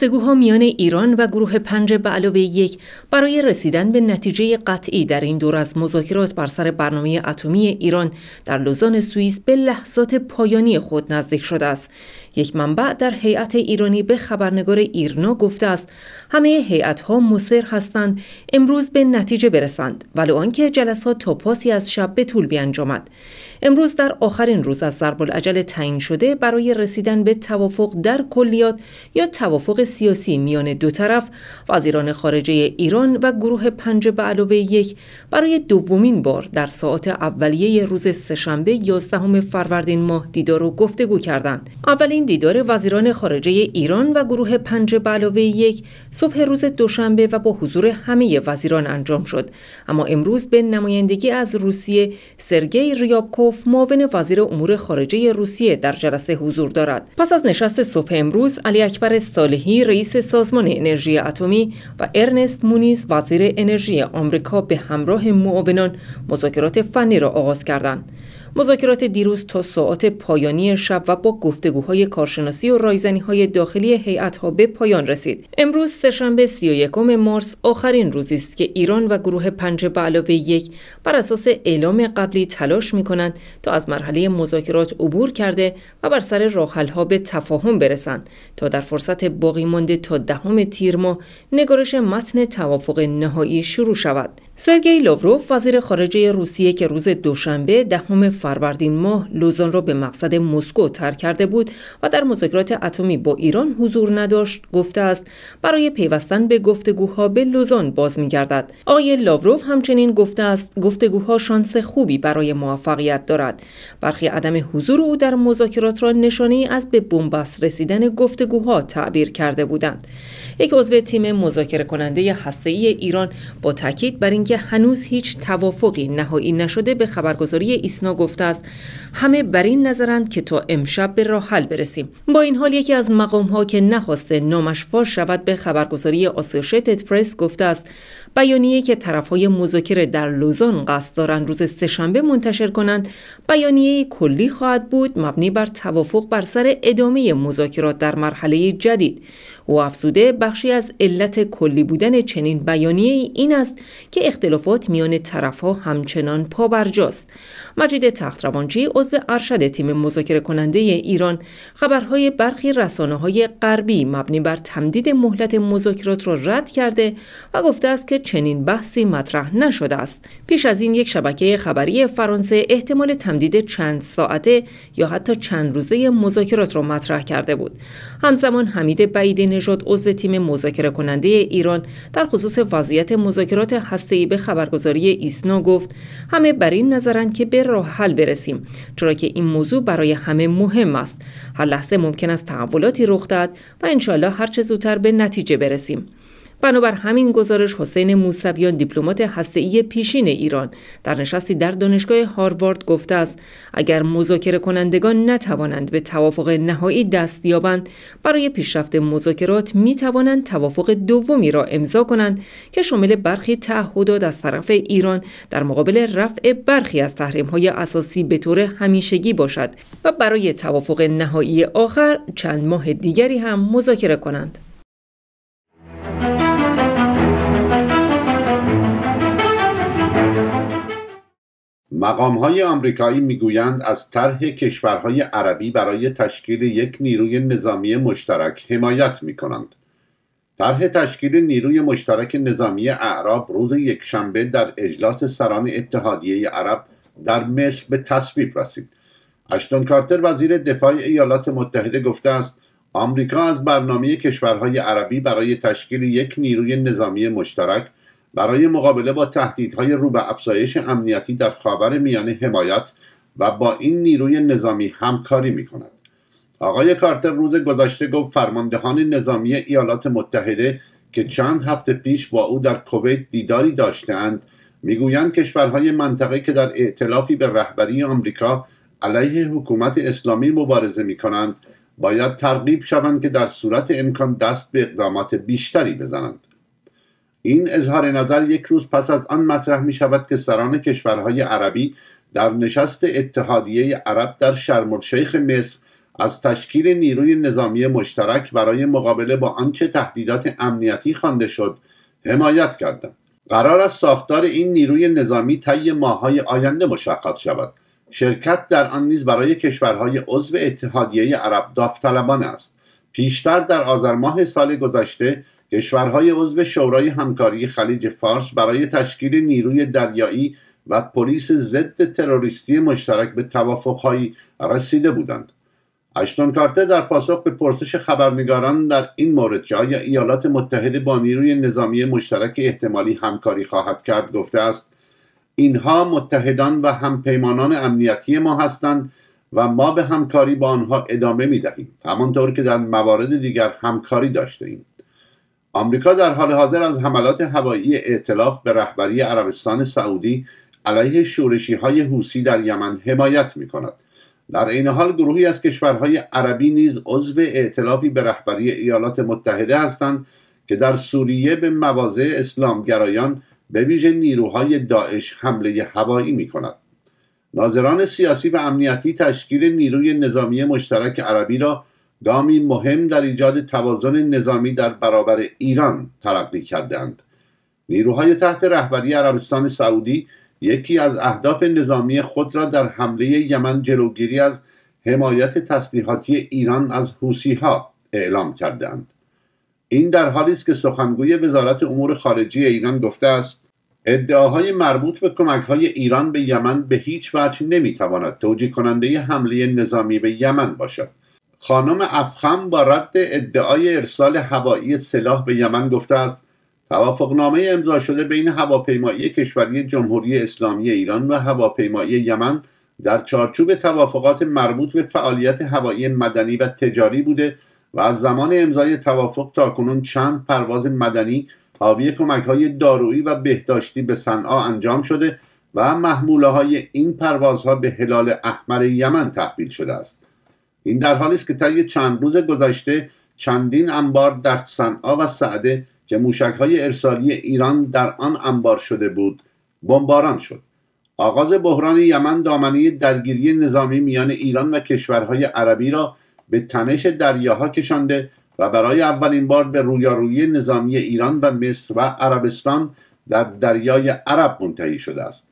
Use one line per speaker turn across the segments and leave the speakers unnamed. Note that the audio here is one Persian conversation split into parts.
گفتگوها میان ایران و گروه پنج به علاوه یک برای رسیدن به نتیجه قطعی در این دور از مذاکرات بر سر برنامه اتمی ایران در لوزان سوئیس به لحظات پایانی خود نزدیک شده است یک منبع در هیئت ایرانی به خبرنگار ایرنا گفته است همه هیئت ها مصر هستند امروز به نتیجه برسند ولو آنکه جلسات تا پاسی از شب به طول بیانجامد امروز در آخرین روز از ضرب العجل تعیین شده برای رسیدن به توافق در کلیات یا توافق سیاسی میان دو طرف وزیران خارجه ایران و گروه پنج به علاوه یک برای دومین بار در ساعات اولیه روز سهشنبه 11 فروردین ماه دیدار و گفتگو کردند اولین دیدار وزیران خارجه ایران و گروه پنج بلاوه یک صبح روز دوشنبه و با حضور همه وزیران انجام شد اما امروز به نمایندگی از روسیه سرگی ریابکوف معاون وزیر امور خارجه روسیه در جلسه حضور دارد پس از نشست صبح امروز علی اکبر صالحی رئیس سازمان انرژی اتمی و ارنست مونیز وزیر انرژی آمریکا به همراه معاونان مذاکرات فنی را آغاز کردند مذاکرات دیروز تا ساعت پایانی شب و با گفتگوهای کارشناسی و رایزنی های داخلی هیئت ها به پایان رسید امروز سهشنبه 31 مارس آخرین روزی است که ایران و گروه پنج به علاوه یک بر اساس اعلام قبلی تلاش می کنند تا از مرحله مذاکرات عبور کرده و بر سر راحل ها به تفاهم برسند تا در فرصت باقی مانده تا دهم تیر ماه نگارش متن توافق نهایی شروع شود سرگئی لاوروف وزیر خارجه روسیه که روز دوشنبه دهم فروردین ماه لوزان را به مقصد مسکو ترک کرده بود و در مذاکرات اتمی با ایران حضور نداشت گفته است برای پیوستن به گفتگوها به لوزان باز میگردد آقای لاوروف همچنین گفته است گفتگوها شانس خوبی برای موفقیت دارد برخی عدم حضور او در مذاکرات را نشانه از به بنبست رسیدن گفتگوها تعبیر کرده بودند یک عضو تیم مذاکره کننده ای ایران با تاکید بر اینکه هنوز هیچ توافقی نهایی نشده به خبرگزاری ایسنا گفت گفته است همه بر این نظرند که تا امشب به راه حل برسیم با این حال یکی از مقام ها که نخواسته نامش فاش شود به خبرگزاری آسوشیتد پرس گفته است بیانیه که های مذاکره در لوزان قصد دارند روز سهشنبه منتشر کنند بیانیه کلی خواهد بود مبنی بر توافق بر سر ادامه مذاکرات در مرحله جدید و افزوده بخشی از علت کلی بودن چنین بیانیه این است که اختلافات میان طرفها همچنان پابرجاست مجید تختروانچی عضو ارشد تیم مذاکره کننده ایران خبرهای برخی رسانه های غربی مبنی بر تمدید مهلت مذاکرات را رد کرده و گفته است که چنین بحثی مطرح نشده است پیش از این یک شبکه خبری فرانسه احتمال تمدید چند ساعته یا حتی چند روزه مذاکرات را مطرح کرده بود همزمان حمید بعید نژاد عضو تیم مذاکره کننده ایران در خصوص وضعیت مذاکرات هسته‌ای به خبرگزاری ایسنا گفت همه بر این نظرند که به راه حل برسیم چرا که این موضوع برای همه مهم است هر لحظه ممکن است تحولاتی رخ دهد و انشاالله هر چه زودتر به نتیجه برسیم بنابر همین گزارش حسین موسویان دیپلمات هسته‌ای پیشین ایران در نشستی در دانشگاه هاروارد گفته است اگر مذاکره کنندگان نتوانند به توافق نهایی دست یابند برای پیشرفت مذاکرات می توانند توافق دومی را امضا کنند که شامل برخی تعهدات از طرف ایران در مقابل رفع برخی از تحریم های اساسی به طور همیشگی باشد و برای توافق نهایی آخر چند ماه دیگری هم مذاکره کنند
مقام های آمریکایی میگویند از طرح کشورهای عربی برای تشکیل یک نیروی نظامی مشترک حمایت می کنند. طرح تشکیل نیروی مشترک نظامی اعراب روز یکشنبه در اجلاس سران اتحادیه عرب در مصر به تصویب رسید. اشتون کارتر وزیر دفاع ایالات متحده گفته است آمریکا از برنامه کشورهای عربی برای تشکیل یک نیروی نظامی مشترک برای مقابله با تهدیدهای رو به افزایش امنیتی در خاور میانه حمایت و با این نیروی نظامی همکاری می کند. آقای کارتر روز گذشته گفت فرماندهان نظامی ایالات متحده که چند هفته پیش با او در کویت دیداری داشتند میگویند کشورهای منطقه که در اعتلافی به رهبری آمریکا علیه حکومت اسلامی مبارزه می کنند باید ترغیب شوند که در صورت امکان دست به اقدامات بیشتری بزنند این اظهار نظر یک روز پس از آن مطرح می شود که سران کشورهای عربی در نشست اتحادیه عرب در شرم شیخ مصر از تشکیل نیروی نظامی مشترک برای مقابله با آنچه تهدیدات امنیتی خوانده شد حمایت کردند قرار است ساختار این نیروی نظامی طی ماههای آینده مشخص شود شرکت در آن نیز برای کشورهای عضو اتحادیه عرب داوطلبانه است پیشتر در آذر ماه سال گذشته کشورهای عضو شورای همکاری خلیج فارس برای تشکیل نیروی دریایی و پلیس ضد تروریستی مشترک به توافقهایی رسیده بودند اشتون در پاسخ به پرسش خبرنگاران در این مورد که آیا ایالات متحده با نیروی نظامی مشترک احتمالی همکاری خواهد کرد گفته است اینها متحدان و همپیمانان امنیتی ما هستند و ما به همکاری با آنها ادامه می دهیم همانطور که در موارد دیگر همکاری داشته ایم آمریکا در حال حاضر از حملات هوایی ائتلاف به رهبری عربستان سعودی علیه شورشی های حوسی در یمن حمایت می کند. در عین حال گروهی از کشورهای عربی نیز عضو ائتلافی به رهبری ایالات متحده هستند که در سوریه به مواضع اسلامگرایان به ویژه نیروهای داعش حمله هوایی می کند. ناظران سیاسی و امنیتی تشکیل نیروی نظامی مشترک عربی را گامی مهم در ایجاد توازن نظامی در برابر ایران تلقی کردند نیروهای تحت رهبری عربستان سعودی یکی از اهداف نظامی خود را در حمله یمن جلوگیری از حمایت تسلیحاتی ایران از ها اعلام کردند این در حالی است که سخنگوی وزارت امور خارجه ایران گفته است ادعاهای مربوط به کمکهای ایران به یمن به هیچ وجه نمیتواند توجیه کننده حمله نظامی به یمن باشد خانم افخم با رد ادعای ارسال هوایی سلاح به یمن گفته است توافقنامه امضا شده بین هواپیمایی کشوری جمهوری اسلامی ایران و هواپیمایی یمن در چارچوب توافقات مربوط به فعالیت هوایی مدنی و تجاری بوده و از زمان امضای توافق تا کنون چند پرواز مدنی حاوی کمک های دارویی و بهداشتی به صنعا انجام شده و محموله های این پروازها به هلال احمر یمن تحویل شده است این در حالی است که طی چند روز گذشته چندین انبار در صنعا و سعده که های ارسالی ایران در آن انبار شده بود بمباران شد آغاز بحران یمن دامنه درگیری نظامی میان ایران و کشورهای عربی را به تنش دریاها کشانده و برای اولین بار به رویارویی نظامی ایران و مصر و عربستان در دریای عرب منتهی شده است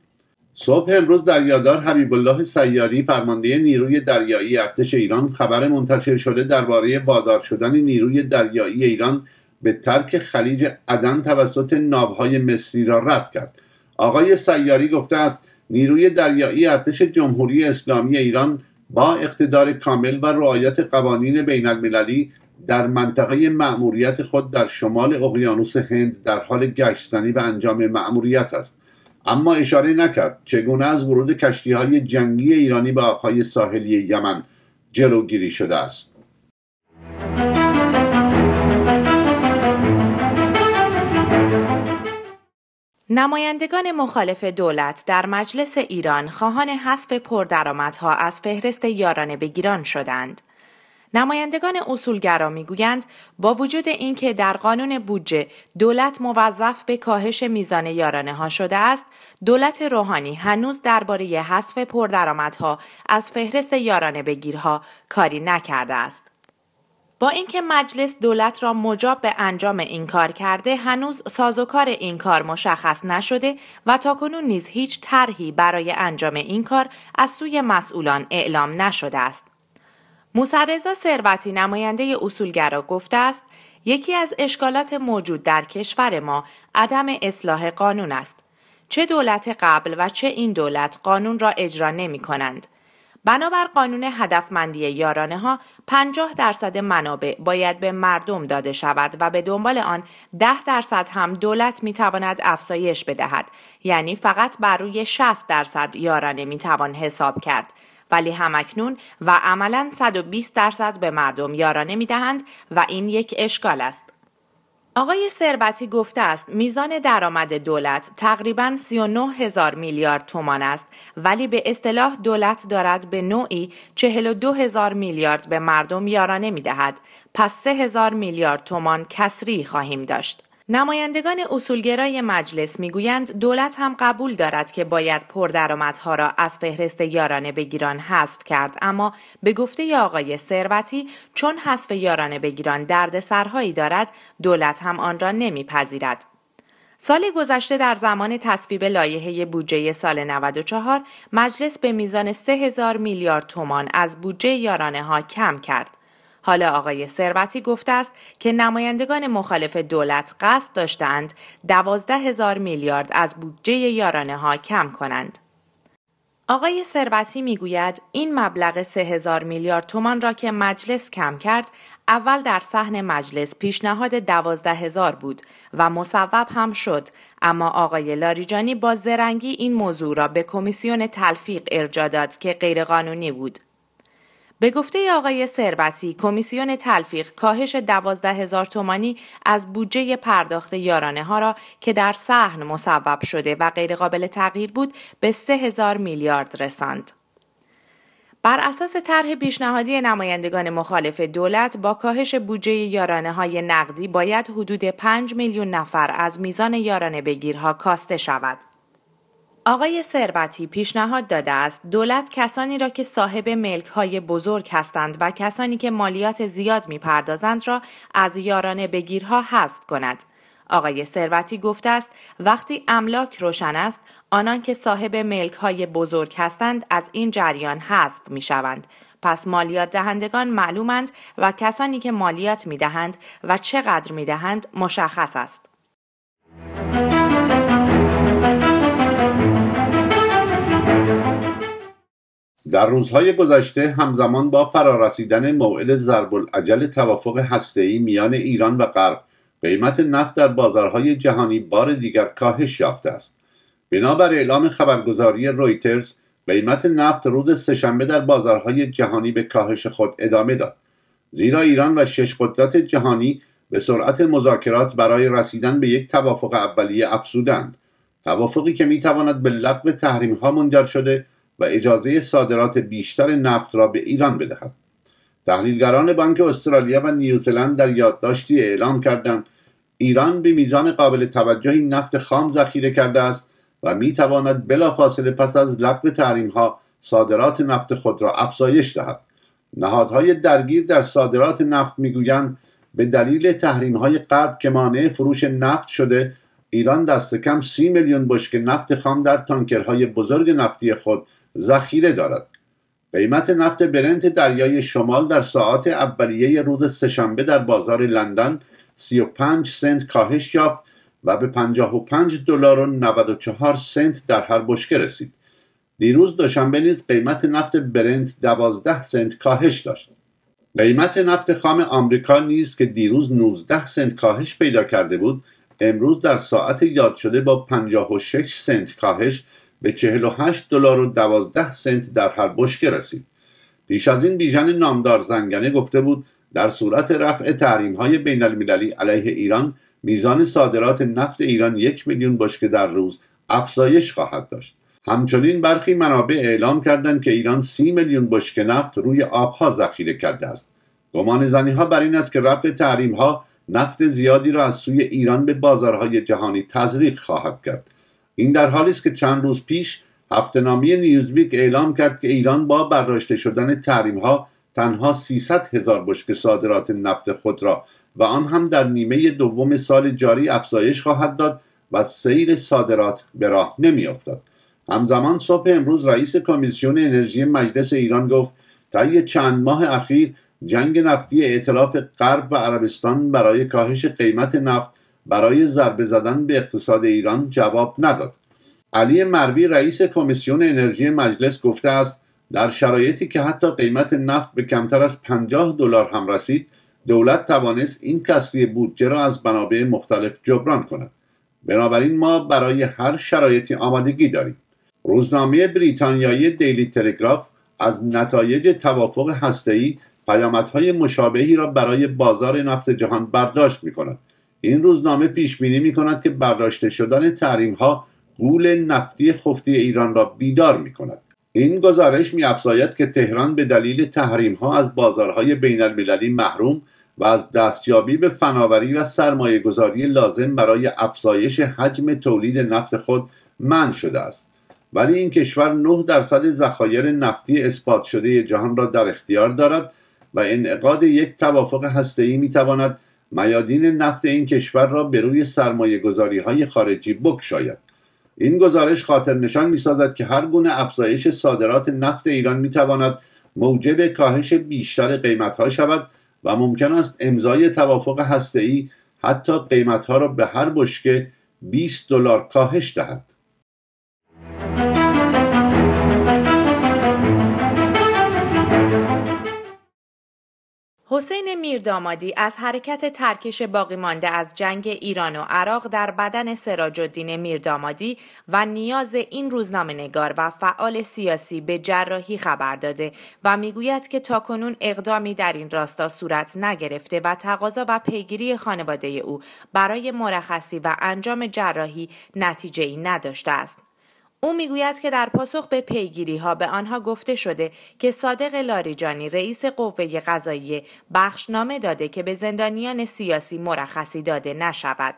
صبح امروز دریادار حبیبالله حبیب الله سیاری فرمانده نیروی دریایی ارتش ایران خبر منتشر شده درباره وادار شدن نیروی دریایی ایران به ترک خلیج عدن توسط ناوهای مصری را رد کرد آقای سیاری گفته است نیروی دریایی ارتش جمهوری اسلامی ایران با اقتدار کامل و رعایت قوانین بین المللی در منطقه مأموریت خود در شمال اقیانوس هند در حال گشتنی و انجام مأموریت است اما اشاره نکرد چگونه از ورود کشتی های جنگی ایرانی به آبهای ساحلی یمن جلوگیری شده است
نمایندگان مخالف دولت در مجلس ایران خواهان حذف پردرآمدها از فهرست یاران بگیران شدند. نمایندگان اصولگرا میگویند با وجود اینکه در قانون بودجه دولت موظف به کاهش میزان یارانه ها شده است دولت روحانی هنوز درباره حذف پردرآمدها از فهرست یارانه بگیرها کاری نکرده است با اینکه مجلس دولت را مجاب به انجام این کار کرده هنوز سازوکار این کار مشخص نشده و تاکنون نیز هیچ طرحی برای انجام این کار از سوی مسئولان اعلام نشده است موسرزا ثروتی نماینده اصولگرا گفته است یکی از اشکالات موجود در کشور ما عدم اصلاح قانون است. چه دولت قبل و چه این دولت قانون را اجرا نمی کنند. بنابر قانون هدفمندی یارانه ها 50 درصد منابع باید به مردم داده شود و به دنبال آن 10 درصد هم دولت می تواند افزایش بدهد یعنی فقط بر روی 60 درصد یارانه می توان حساب کرد ولی همکنون و عملا 120 درصد به مردم یارانه می دهند و این یک اشکال است. آقای ثروتی گفته است میزان درآمد دولت تقریبا 39 هزار میلیارد تومان است ولی به اصطلاح دولت دارد به نوعی 42 هزار میلیارد به مردم یارانه می دهد پس 3 هزار میلیارد تومان کسری خواهیم داشت. نمایندگان اصولگرای مجلس میگویند دولت هم قبول دارد که باید پردرآمدها را از فهرست یارانه بگیران حذف کرد اما به گفته آقای ثروتی چون حذف یارانه بگیران دردسرهایی دارد دولت هم آن را نمیپذیرد سال گذشته در زمان تصویب لایحه بودجه سال 94 مجلس به میزان 3000 میلیارد تومان از بودجه یارانه ها کم کرد حالا آقای ثروتی گفته است که نمایندگان مخالف دولت قصد داشتند دوازده هزار میلیارد از بودجه یارانه ها کم کنند. آقای ثروتی میگوید این مبلغ هزار میلیارد تومان را که مجلس کم کرد اول در صحن مجلس پیشنهاد هزار بود و مصوب هم شد اما آقای لاریجانی با زرنگی این موضوع را به کمیسیون تلفیق ارجا داد که غیرقانونی بود به گفته آقای ثروتی کمیسیون تلفیق کاهش دوازده هزار تومانی از بودجه پرداخت یارانه ها را که در سحن مصوب شده و غیرقابل تغییر بود به سه هزار میلیارد رساند. بر اساس طرح پیشنهادی نمایندگان مخالف دولت با کاهش بودجه یارانه های نقدی باید حدود 5 میلیون نفر از میزان یارانه بگیرها کاسته شود. آقای ثروتی پیشنهاد داده است دولت کسانی را که صاحب ملک های بزرگ هستند و کسانی که مالیات زیاد میپردازند را از یارانه بگیرها حذف کند. آقای ثروتی گفته است وقتی املاک روشن است آنان که صاحب ملک های بزرگ هستند از این جریان حذف می شوند. پس مالیات دهندگان معلومند و کسانی که مالیات می دهند و چقدر می دهند مشخص است.
در روزهای گذشته همزمان با فرارسیدن موعد ضرب العجل توافق هسته‌ای میان ایران و غرب قیمت نفت در بازارهای جهانی بار دیگر کاهش یافته است بنابر اعلام خبرگزاری رویترز قیمت نفت روز سهشنبه در بازارهای جهانی به کاهش خود ادامه داد زیرا ایران و شش قدرت جهانی به سرعت مذاکرات برای رسیدن به یک توافق اولیه افزودند توافقی که میتواند به لغو تحریمها منجر شده و اجازه صادرات بیشتر نفت را به ایران بدهد تحلیلگران بانک استرالیا و نیوزلند در یادداشتی اعلام کردند ایران به میزان قابل توجهی نفت خام ذخیره کرده است و می تواند بلافاصله پس از لغو تحریمها صادرات نفت خود را افزایش دهد نهادهای درگیر در صادرات نفت میگویند به دلیل های غرب که مانع فروش نفت شده ایران دست کم سی میلیون بشک نفت خام در تانکرهای بزرگ نفتی خود ذخیره دارد قیمت نفت برنت دریای شمال در ساعت اولیه روز سهشنبه در بازار لندن 35 سنت کاهش یافت و به 55 دلار و 94 سنت در هر بشکه رسید. دیروز دوشنبه نیز قیمت نفت برنت 12 سنت کاهش داشت. قیمت نفت خام آمریکا نیز که دیروز 19 سنت کاهش پیدا کرده بود، امروز در ساعت یاد شده با 56 سنت کاهش به 48 دلار و 12 سنت در هر بشکه رسید پیش از این بیژن نامدار زنگنه گفته بود در صورت رفع تحریم های بین المللی علیه ایران میزان صادرات نفت ایران یک میلیون بشکه در روز افزایش خواهد داشت همچنین برخی منابع اعلام کردند که ایران سی میلیون بشکه نفت روی آبها ذخیره کرده است گمان زنی ها بر این است که رفع تحریم ها نفت زیادی را از سوی ایران به بازارهای جهانی تزریق خواهد کرد این در حالی است که چند روز پیش هفتنامی نیوزویک اعلام کرد که ایران با برداشته شدن تحریم ها تنها 300 هزار بشکه صادرات نفت خود را و آن هم در نیمه دوم سال جاری افزایش خواهد داد و سیر صادرات به راه افتاد. همزمان صبح امروز رئیس کمیسیون انرژی مجلس ایران گفت طی چند ماه اخیر جنگ نفتی اعتلاف غرب و عربستان برای کاهش قیمت نفت برای ضربه زدن به اقتصاد ایران جواب نداد علی مروی رئیس کمیسیون انرژی مجلس گفته است در شرایطی که حتی قیمت نفت به کمتر از 50 دلار هم رسید دولت توانست این کسری بودجه را از منابع مختلف جبران کند بنابراین ما برای هر شرایطی آمادگی داریم روزنامه بریتانیایی دیلی تلگراف از نتایج توافق هسته‌ای پیامدهای مشابهی را برای بازار نفت جهان برداشت می این روزنامه پیش بینی می کند که برداشته شدن تحریم ها گول نفتی خفتی ایران را بیدار می کند این گزارش می افزاید که تهران به دلیل تحریم ها از بازارهای بین المللی محروم و از دستیابی به فناوری و سرمایه گذاری لازم برای افزایش حجم تولید نفت خود من شده است ولی این کشور 9 درصد ذخایر نفتی اثبات شده جهان را در اختیار دارد و انعقاد یک توافق هسته‌ای میتواند میادین نفت این کشور را به روی سرمایه گذاری های خارجی بکشاید این گزارش خاطر نشان می سازد که هر گونه افزایش صادرات نفت ایران می تواند موجب کاهش بیشتر قیمت ها شود و ممکن است امضای توافق هسته ای حتی قیمت ها را به هر بشکه 20 دلار کاهش دهد
حسین میردامادی از حرکت ترکش باقی مانده از جنگ ایران و عراق در بدن سراج میردامادی و نیاز این روزنامه و فعال سیاسی به جراحی خبر داده و میگوید که تاکنون اقدامی در این راستا صورت نگرفته و تقاضا و پیگیری خانواده او برای مرخصی و انجام جراحی نتیجه ای نداشته است. او میگوید که در پاسخ به پیگیری ها به آنها گفته شده که صادق لاریجانی رئیس قوه بخش بخشنامه داده که به زندانیان سیاسی مرخصی داده نشود.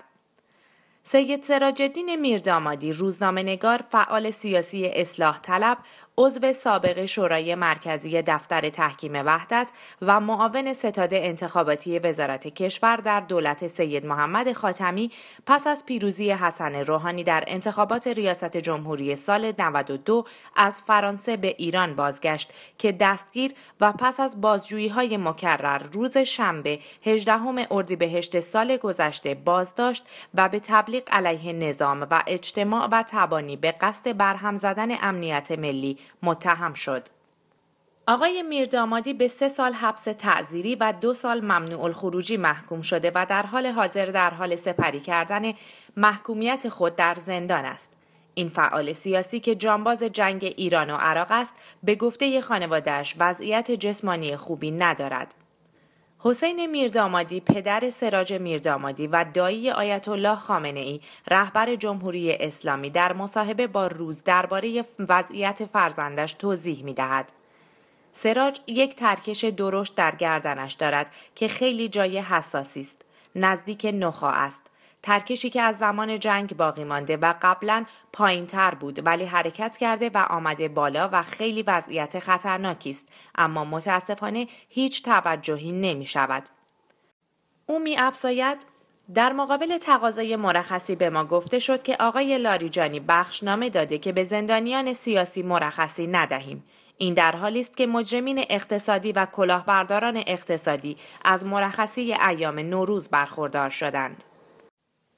سید سراجدین میردامادی روزنامه نگار فعال سیاسی اصلاح طلب عضو سابق شورای مرکزی دفتر تحکیم وحدت و معاون ستاد انتخاباتی وزارت کشور در دولت سید محمد خاتمی پس از پیروزی حسن روحانی در انتخابات ریاست جمهوری سال 92 از فرانسه به ایران بازگشت که دستگیر و پس از بازجویی های مکرر روز شنبه 18 اردیبهشت سال گذشته بازداشت و به تبلیغ علیه نظام و اجتماع و تبانی به قصد برهم زدن امنیت ملی متهم شد. آقای میردامادی به سه سال حبس تعذیری و دو سال ممنوع الخروجی محکوم شده و در حال حاضر در حال سپری کردن محکومیت خود در زندان است. این فعال سیاسی که جانباز جنگ ایران و عراق است به گفته خانوادهش وضعیت جسمانی خوبی ندارد. حسین میردامادی پدر سراج میردامادی و دایی آیت الله خامنه ای رهبر جمهوری اسلامی در مصاحبه با روز درباره وضعیت فرزندش توضیح می دهد. سراج یک ترکش درشت در گردنش دارد که خیلی جای حساسی است. نزدیک نخا است. ترکشی که از زمان جنگ باقی مانده و قبلا پایین تر بود ولی حرکت کرده و آمده بالا و خیلی وضعیت خطرناکی است اما متاسفانه هیچ توجهی نمی شود. او می در مقابل تقاضای مرخصی به ما گفته شد که آقای لاریجانی بخش نامه داده که به زندانیان سیاسی مرخصی ندهیم. این در حالی است که مجرمین اقتصادی و کلاهبرداران اقتصادی از مرخصی ایام نوروز برخوردار شدند.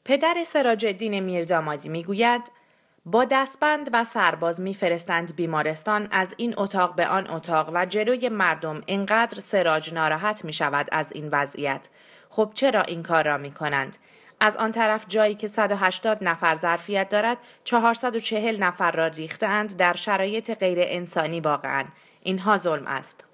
پدر الدین میردامادی میگوید با دستبند و سرباز میفرستند بیمارستان از این اتاق به آن اتاق و جلوی مردم اینقدر سراج ناراحت می شود از این وضعیت خب چرا این کار را می کنند از آن طرف جایی که 180 نفر ظرفیت دارد 440 نفر را ریختند در شرایط غیر انسانی واقعا اینها ظلم است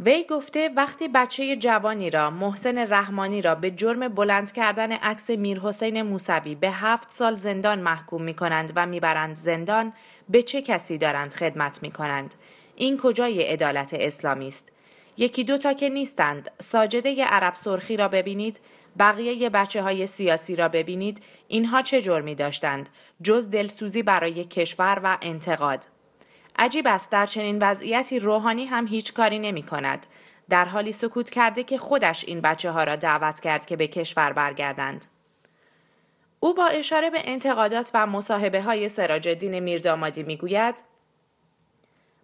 وی گفته وقتی بچه جوانی را محسن رحمانی را به جرم بلند کردن عکس میرحسین موسوی به هفت سال زندان محکوم می کنند و میبرند زندان به چه کسی دارند خدمت می کنند؟ این کجای عدالت اسلامی است؟ یکی دو تا که نیستند ساجده ی عرب سرخی را ببینید بقیه ی بچه های سیاسی را ببینید اینها چه جرمی داشتند جز دلسوزی برای کشور و انتقاد عجیب است در چنین وضعیتی روحانی هم هیچ کاری نمی کند. در حالی سکوت کرده که خودش این بچه ها را دعوت کرد که به کشور برگردند. او با اشاره به انتقادات و مصاحبه های سراج میردامادی می گوید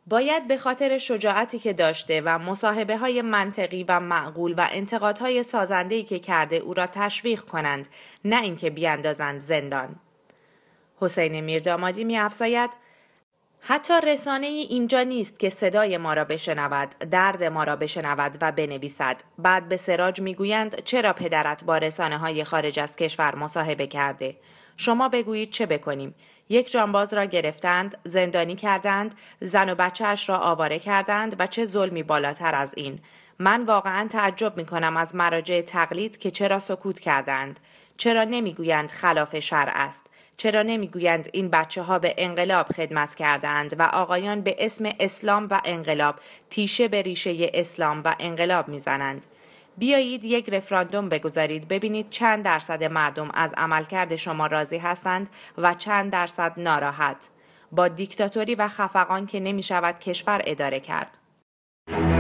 باید به خاطر شجاعتی که داشته و مصاحبه های منطقی و معقول و انتقادهای ای که کرده او را تشویق کنند نه اینکه بیاندازند زندان. حسین میردامادی می میافزاید حتی رسانه اینجا نیست که صدای ما را بشنود، درد ما را بشنود و بنویسد. بعد به سراج میگویند چرا پدرت با رسانه های خارج از کشور مصاحبه کرده؟ شما بگویید چه بکنیم؟ یک جانباز را گرفتند، زندانی کردند، زن و بچهش را آواره کردند و چه ظلمی بالاتر از این؟ من واقعا تعجب می کنم از مراجع تقلید که چرا سکوت کردند؟ چرا نمیگویند خلاف شرع است؟ چرا نمیگویند این بچه ها به انقلاب خدمت کردند و آقایان به اسم اسلام و انقلاب تیشه به ریشه اسلام و انقلاب میزنند بیایید یک رفراندوم بگذارید ببینید چند درصد مردم از عملکرد شما راضی هستند و چند درصد ناراحت با دیکتاتوری و خفقان که نمی شود کشور اداره کرد